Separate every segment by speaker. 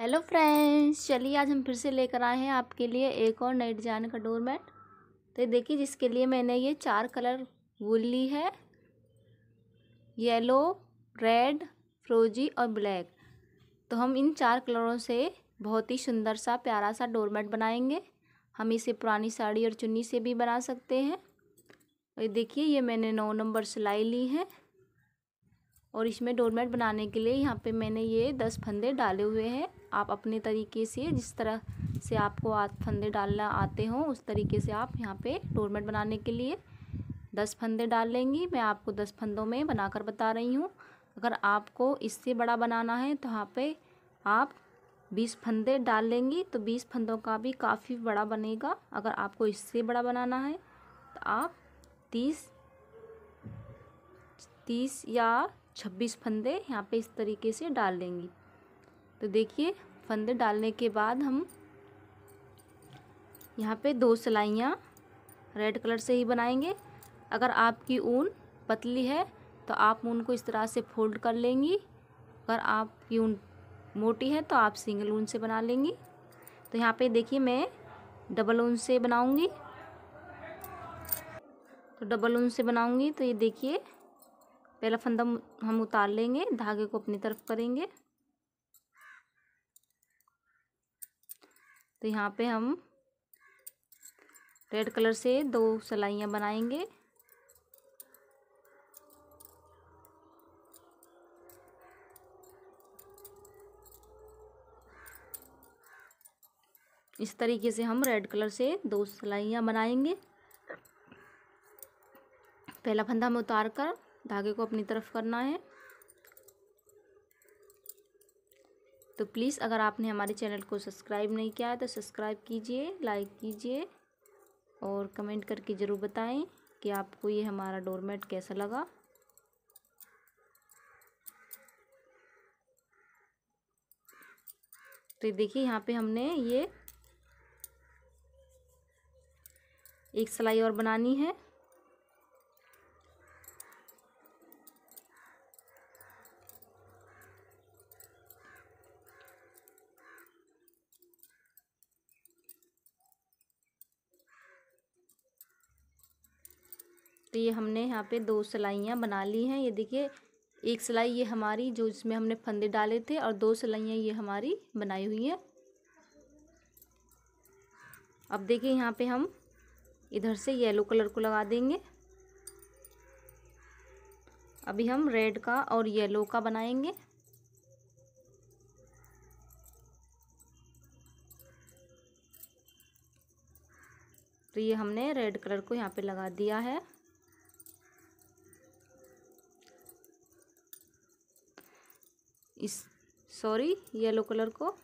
Speaker 1: hello friends चलिए आज हम फिर से लेकर आए हैं आपके लिए एक और नई डिजाइन का डोरमेट तो तो देखिए जिसके लिए मैंने ये चार कलर वूल ली है येलो रेड फ्रोजी और ब्लैक तो हम इन चार कलरों से बहुत ही सुंदर सा प्यारा सा डोरमेट बनाएंगे हम इसे पुरानी साड़ी और चुन्नी से भी बना सकते हैं ये देखिए ये मैंने नौ नंबर सिलाई ली है और इसमें डोरमेट बनाने के लिए यहाँ पे मैंने ये दस फंदे डाले हुए हैं आप अपने तरीके से जिस तरह से आपको आठ फंदे डालना आते हो उस तरीके से आप यहाँ पे डोरमेट बनाने के लिए दस फंदे डाल लेंगी मैं आपको दस फंदों में बनाकर बता रही हूँ अगर आपको इससे बड़ा बनाना है तो यहाँ पे आप बीस फंदे डाल लेंगी तो बीस फंदों का भी काफ़ी बड़ा बनेगा अगर आपको इससे बड़ा बनाना है तो आप तीस तीस या छब्बीस फंदे यहाँ पे इस तरीके से डाल लेंगी तो देखिए फंदे डालने के बाद हम यहाँ पे दो सिलाइयाँ रेड कलर से ही बनाएंगे अगर आपकी ऊन पतली है तो आप ऊन को इस तरह से फोल्ड कर लेंगी अगर आपकी ऊन मोटी है तो आप सिंगल ऊन से बना लेंगी तो यहाँ पे देखिए मैं डबल ऊन से बनाऊंगी तो डबल ऊन से बनाऊंगी तो ये देखिए पहला फंदा हम उतार लेंगे धागे को अपनी तरफ करेंगे तो यहाँ पे हम रेड कलर से दो सलाइयाँ बनाएंगे इस तरीके से हम रेड कलर से दो सलाइयाँ बनाएंगे पहला फंदा हमें उतार कर धागे को अपनी तरफ करना है तो प्लीज़ अगर आपने हमारे चैनल को सब्सक्राइब नहीं किया है तो सब्सक्राइब कीजिए लाइक कीजिए और कमेंट करके ज़रूर बताएं कि आपको ये हमारा डोरमेट कैसा लगा तो देखिए यहाँ पे हमने ये एक सिलाई और बनानी है तो ये हमने यहाँ पे दो सिलाइयाँ बना ली हैं ये देखिए एक सिलाई ये हमारी जो इसमें हमने फंदे डाले थे और दो सिलाइयाँ ये हमारी बनाई हुई हैं अब देखिए यहाँ पे हम इधर से येलो कलर को लगा देंगे अभी हम रेड का और येलो का बनाएंगे तो ये हमने रेड कलर को यहाँ पे लगा दिया है इस सॉरी येलो कलर को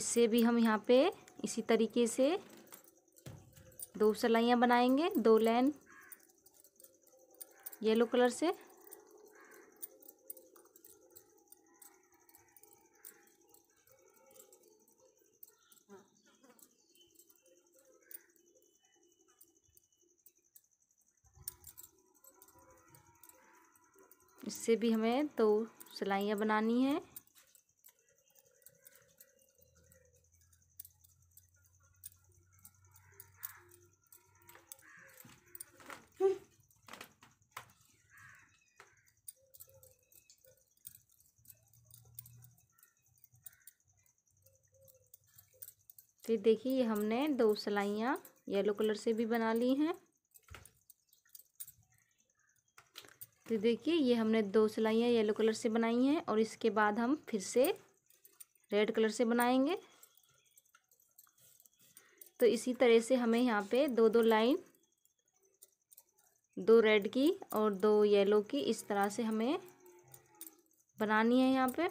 Speaker 1: इससे भी हम यहाँ पे इसी तरीके से दो सलाइयाँ बनाएंगे दो लाइन येलो कलर से इससे भी हमें दो तो सिलाइयाँ बनानी हैं तो ये देखिए हमने दो सिलाइयाँ येलो कलर से भी बना ली हैं तो देखिए ये हमने दो सिलाइयाँ येलो कलर से बनाई हैं और इसके बाद हम फिर से रेड कलर से बनाएंगे तो इसी तरह से हमें यहाँ पे दो दो लाइन दो रेड की और दो येलो की इस तरह से हमें बनानी है यहाँ पे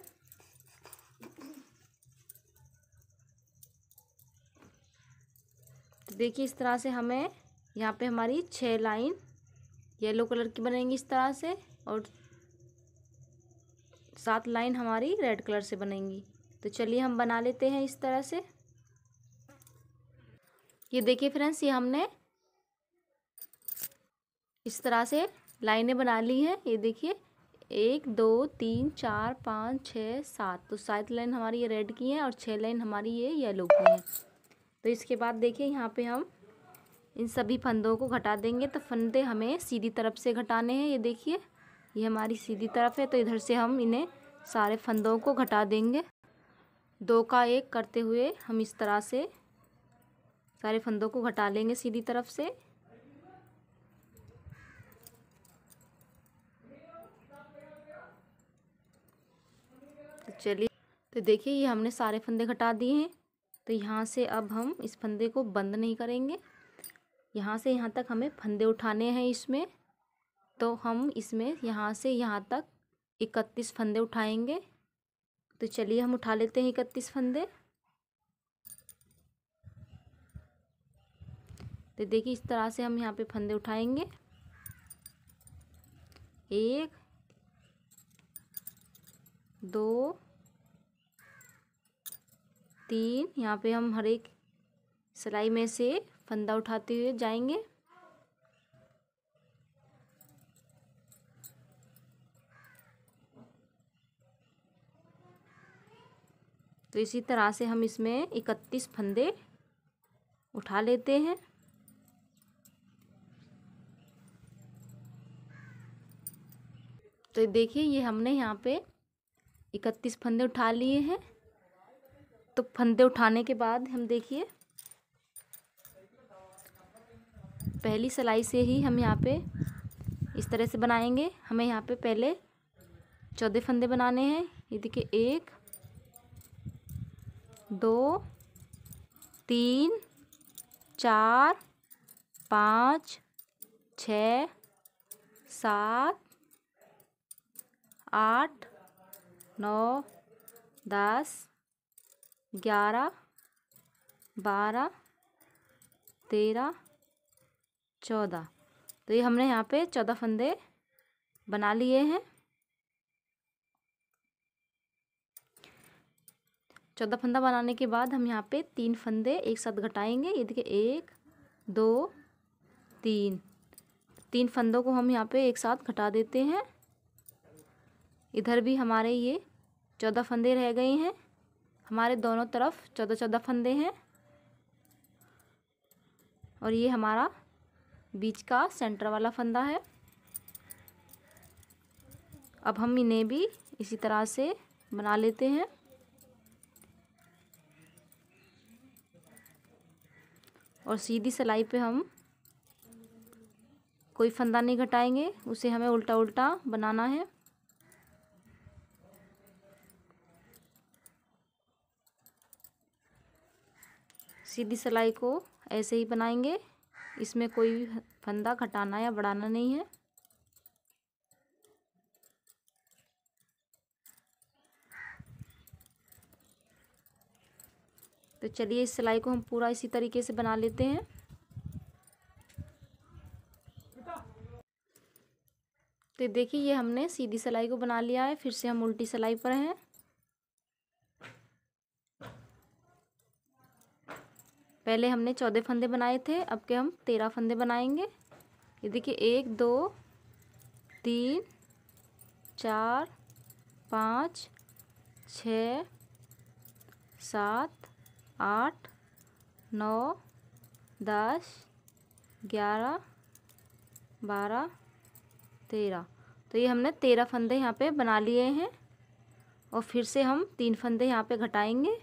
Speaker 1: तो देखिए इस तरह से हमें यहाँ पे हमारी छः लाइन येलो कलर की बनेंगी इस तरह से और सात लाइन हमारी रेड कलर से बनेंगी तो चलिए हम बना लेते हैं इस तरह से ये देखिए फ्रेंड्स ये हमने इस तरह से लाइनें बना ली हैं ये देखिए एक दो तीन चार पाँच छः सात तो सात लाइन हमारी ये रेड की हैं और छः लाइन हमारी ये येलो की हैं तो इसके बाद देखिए यहाँ पे हम इन सभी फंदों को घटा देंगे तो फंदे हमें सीधी तरफ से घटाने हैं ये देखिए ये हमारी सीधी तरफ है तो इधर से हम इन्हें सारे फंदों को घटा देंगे दो का एक करते हुए हम इस तरह से सारे फंदों को घटा लेंगे सीधी तरफ से तो चलिए तो देखिए ये हमने सारे फंदे घटा दिए हैं तो यहाँ से अब हम इस फंदे को बंद नहीं करेंगे यहाँ से यहाँ तक हमें फंदे उठाने हैं इसमें तो हम इसमें यहाँ से यहाँ तक इकतीस फंदे उठाएंगे तो चलिए हम उठा लेते हैं इकतीस फंदे तो देखिए इस तरह से हम यहाँ पे फंदे उठाएंगे एक दो तीन यहाँ पे हम हर एक सिलाई में से फंदा उठाते हुए जाएंगे तो इसी तरह से हम इसमें इकतीस फंदे उठा लेते हैं तो देखिए ये हमने यहाँ पे इकतीस फंदे उठा लिए हैं तो फंदे उठाने के बाद हम देखिए पहली सिलाई से ही हम यहाँ पे इस तरह से बनाएंगे हमें यहाँ पे पहले चौदह फंदे बनाने हैं ये देखिए एक दो तीन चार पाँच छ सात आठ नौ दस ग्यारह बारह तेरह चौदह तो ये हमने यहाँ पे चौदह फंदे बना लिए हैं चौदह फंदा बनाने के बाद हम यहाँ पे तीन फंदे एक साथ घटाएंगे ये देखिए एक दो तीन तीन फंदों को हम यहाँ पे एक साथ घटा देते हैं इधर भी हमारे ये चौदह फंदे रह गए हैं हमारे दोनों तरफ चौदह चौदह फंदे हैं और ये हमारा बीच का सेंटर वाला फंदा है अब हम इन्हें भी इसी तरह से बना लेते हैं और सीधी सिलाई पे हम कोई फंदा नहीं घटाएंगे उसे हमें उल्टा उल्टा बनाना है सीधी सिलाई को ऐसे ही बनाएंगे इसमें कोई फंदा घटाना या बढ़ाना नहीं है तो चलिए इस सिलाई को हम पूरा इसी तरीके से बना लेते हैं तो देखिए ये हमने सीधी सिलाई को बना लिया है फिर से हम उल्टी सिलाई पर हैं पहले हमने चौदह फंदे बनाए थे अब के हम तेरह फंदे बनाएंगे ये देखिए एक दो तीन चार पाँच छ सात आठ नौ दस ग्यारह बारह तेरह तो ये हमने तेरह फंदे यहाँ पे बना लिए हैं और फिर से हम तीन फंदे यहाँ पे घटाएंगे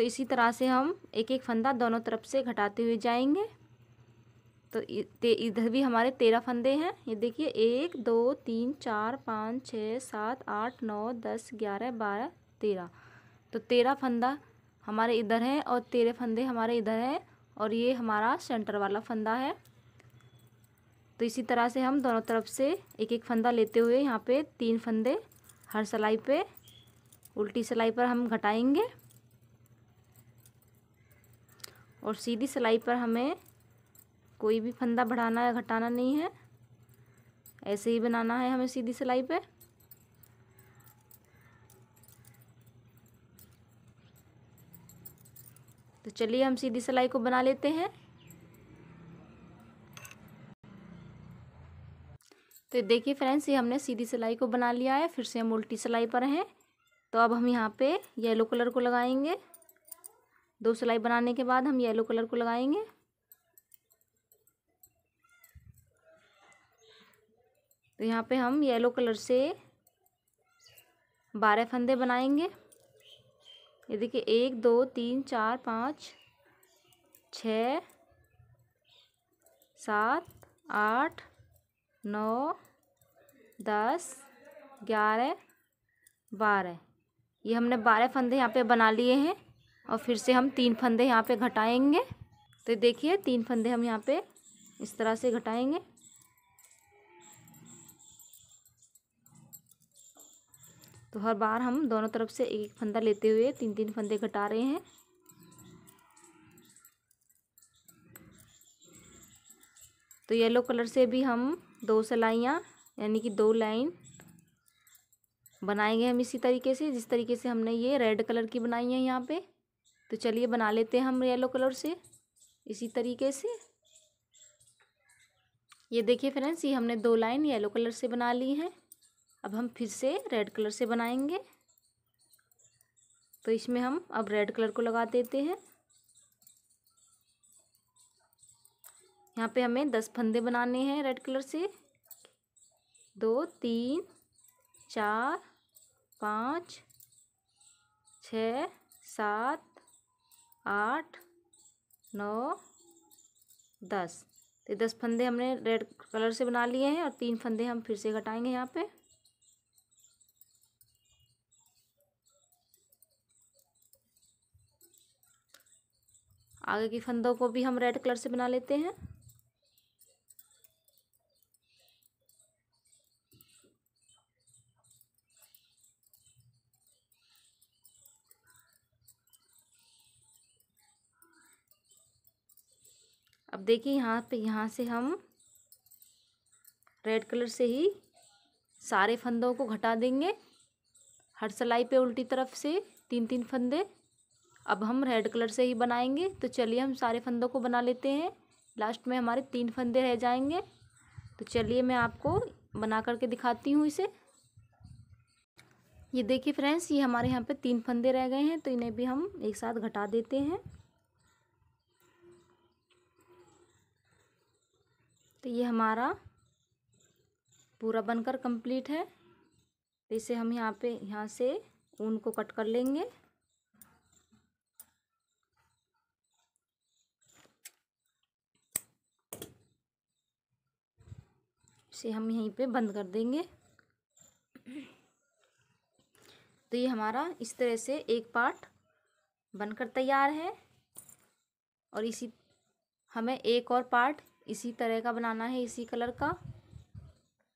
Speaker 1: तो इसी तरह से हम एक एक फंदा दोनों तरफ से घटाते हुए जाएंगे तो इधर भी हमारे तेरह फंदे हैं ये देखिए एक दो तीन चार पाँच छः सात आठ नौ दस ग्यारह बारह तेरह तो तेरह फंदा हमारे इधर हैं और तेरह फंदे हमारे इधर हैं और ये हमारा सेंटर वाला फंदा है तो इसी तरह से हम दोनों तरफ से एक एक फंदा लेते हुए यहाँ पे तीन फंदे हर सिलाई पे उल्टी सलाई पर हम घटाएंगे और सीधी सिलाई पर हमें कोई भी फंदा बढ़ाना या घटाना नहीं है ऐसे ही बनाना है हमें सीधी सिलाई पे तो चलिए हम सीधी सिलाई को बना लेते हैं तो देखिए फ्रेंड्स ये हमने सीधी सिलाई को बना लिया है फिर से हम उल्टी सिलाई पर हैं तो अब हम यहाँ पे येलो कलर को लगाएंगे दो सिलाई बनाने के बाद हम येलो कलर को लगाएंगे तो यहाँ पे हम येलो कलर से बारह फंदे बनाएंगे ये देखिए एक दो तीन चार पाँच छ सात आठ नौ दस ग्यारह बारह ये हमने बारह फंदे यहाँ पे बना लिए हैं और फिर से हम तीन फंदे यहाँ पे घटाएंगे तो देखिए तीन फंदे हम यहाँ पे इस तरह से घटाएंगे तो हर बार हम दोनों तरफ से एक एक फंदा लेते हुए तीन तीन फंदे घटा रहे हैं तो येलो कलर से भी हम दो सलाइयाँ यानी कि दो लाइन बनाएंगे हम इसी तरीके से जिस तरीके से हमने ये रेड कलर की बनाई है यहाँ पे तो चलिए बना लेते हैं हम येलो कलर से इसी तरीके से ये देखिए फ्रेंड्स ये हमने दो लाइन येलो कलर से बना ली हैं अब हम फिर से रेड कलर से बनाएंगे तो इसमें हम अब रेड कलर को लगा देते हैं यहाँ पे हमें दस फंदे बनाने हैं रेड कलर से दो तीन चार पाँच छ सात आठ नौ दस तो दस फंदे हमने रेड कलर से बना लिए हैं और तीन फंदे हम फिर से घटाएंगे यहाँ पे आगे के फंदों को भी हम रेड कलर से बना लेते हैं अब देखिए यहाँ पे यहाँ से हम रेड कलर से ही सारे फंदों को घटा देंगे हर सलाई पे उल्टी तरफ से तीन तीन फंदे अब हम रेड कलर से ही बनाएंगे तो चलिए हम सारे फंदों को बना लेते हैं लास्ट में हमारे तीन फंदे रह जाएंगे तो चलिए मैं आपको बना करके दिखाती हूँ इसे ये देखिए फ्रेंड्स ये हमारे यहाँ पे तीन फंदे रह गए हैं तो इन्हें भी हम एक साथ घटा देते हैं तो ये हमारा पूरा बनकर कंप्लीट है तो इसे हम यहाँ पे यहाँ से ऊन को कट कर लेंगे इसे हम यहीं पे बंद कर देंगे तो ये हमारा इस तरह से एक पार्ट बनकर तैयार है और इसी हमें एक और पार्ट इसी तरह का बनाना है इसी कलर का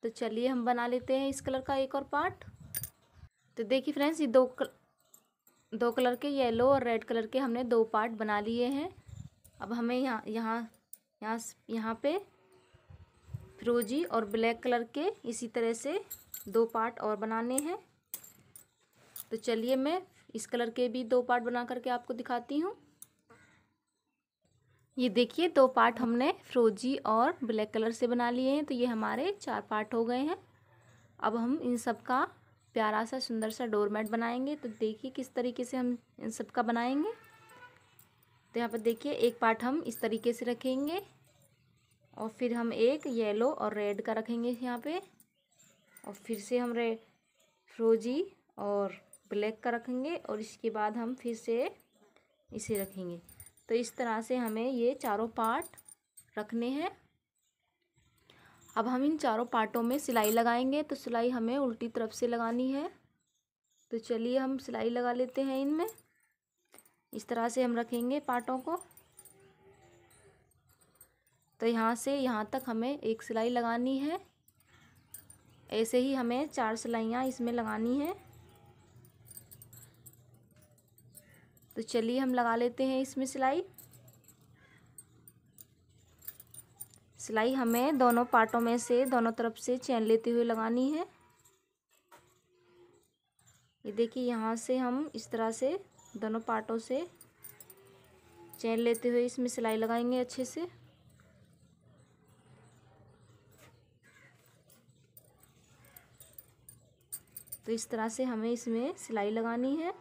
Speaker 1: तो चलिए हम बना लेते हैं इस कलर का एक और पार्ट तो देखिए फ्रेंड्स ये दो कल, दो कलर के येलो और रेड कलर के हमने दो पार्ट बना लिए हैं अब हमें यहाँ यहाँ यहाँ यहाँ पे फिरोजी और ब्लैक कलर के इसी तरह से दो पार्ट और बनाने हैं तो चलिए मैं इस कलर के भी दो पार्ट बना करके आपको दिखाती हूँ ये देखिए दो पार्ट हमने फ्रोजी और ब्लैक कलर से बना लिए हैं तो ये हमारे चार पार्ट हो गए हैं अब हम इन सब का प्यारा सा सुंदर सा डोरमेट बनाएंगे तो देखिए किस तरीके से हम इन सब का बनाएंगे तो यहाँ पर देखिए एक पार्ट हम इस तरीके से रखेंगे और फिर हम एक येलो और रेड का रखेंगे यहाँ पे और फिर से हम रे फ्रोजी और ब्लैक का रखेंगे और इसके बाद हम फिर से इसे रखेंगे तो इस तरह से हमें ये चारों पार्ट रखने हैं अब हम इन चारों पार्टों में सिलाई लगाएंगे तो सिलाई हमें उल्टी तरफ से लगानी है तो चलिए हम सिलाई लगा लेते हैं इनमें इस तरह से हम रखेंगे पार्टों को तो यहाँ से यहाँ तक हमें एक सिलाई लगानी है ऐसे ही हमें चार सिलाइयाँ इसमें लगानी हैं तो चलिए हम लगा लेते हैं इसमें सिलाई सिलाई हमें दोनों पार्टों में से दोनों तरफ से चैन लेते हुए लगानी है ये देखिए यहाँ से हम इस तरह से दोनों पार्टों से चैन लेते हुए इसमें सिलाई लगाएंगे अच्छे से तो इस तरह से हमें इसमें सिलाई लगानी है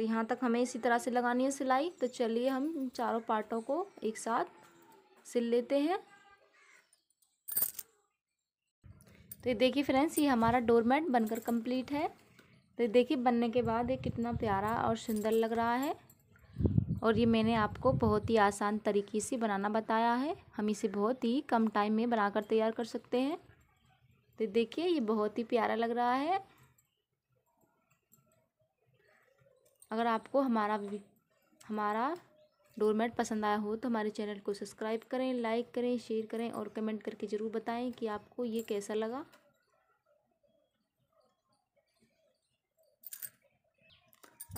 Speaker 1: तो यहाँ तक हमें इसी तरह से लगानी है सिलाई तो चलिए हम चारों पार्टों को एक साथ सिल लेते हैं तो ये देखिए फ्रेंड्स ये हमारा डोरमेट बनकर कंप्लीट है तो देखिए बनने के बाद ये कितना प्यारा और सुंदर लग रहा है और ये मैंने आपको बहुत ही आसान तरीके से बनाना बताया है हम इसे बहुत ही कम टाइम में बनाकर तैयार कर सकते हैं तो देखिए ये बहुत ही प्यारा लग रहा है अगर आपको हमारा हमारा डोरमेट पसंद आया हो तो हमारे चैनल को सब्सक्राइब करें लाइक करें शेयर करें और कमेंट करके ज़रूर बताएं कि आपको ये कैसा लगा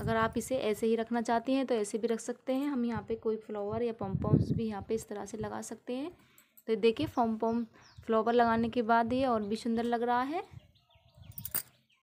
Speaker 1: अगर आप इसे ऐसे ही रखना चाहते हैं तो ऐसे भी रख सकते हैं हम यहाँ पे कोई फ्लावर या पम्पम्स भी यहाँ पे इस तरह से लगा सकते हैं तो देखिए पम्पम फ्लावर लगाने के बाद ये और भी सुंदर लग रहा है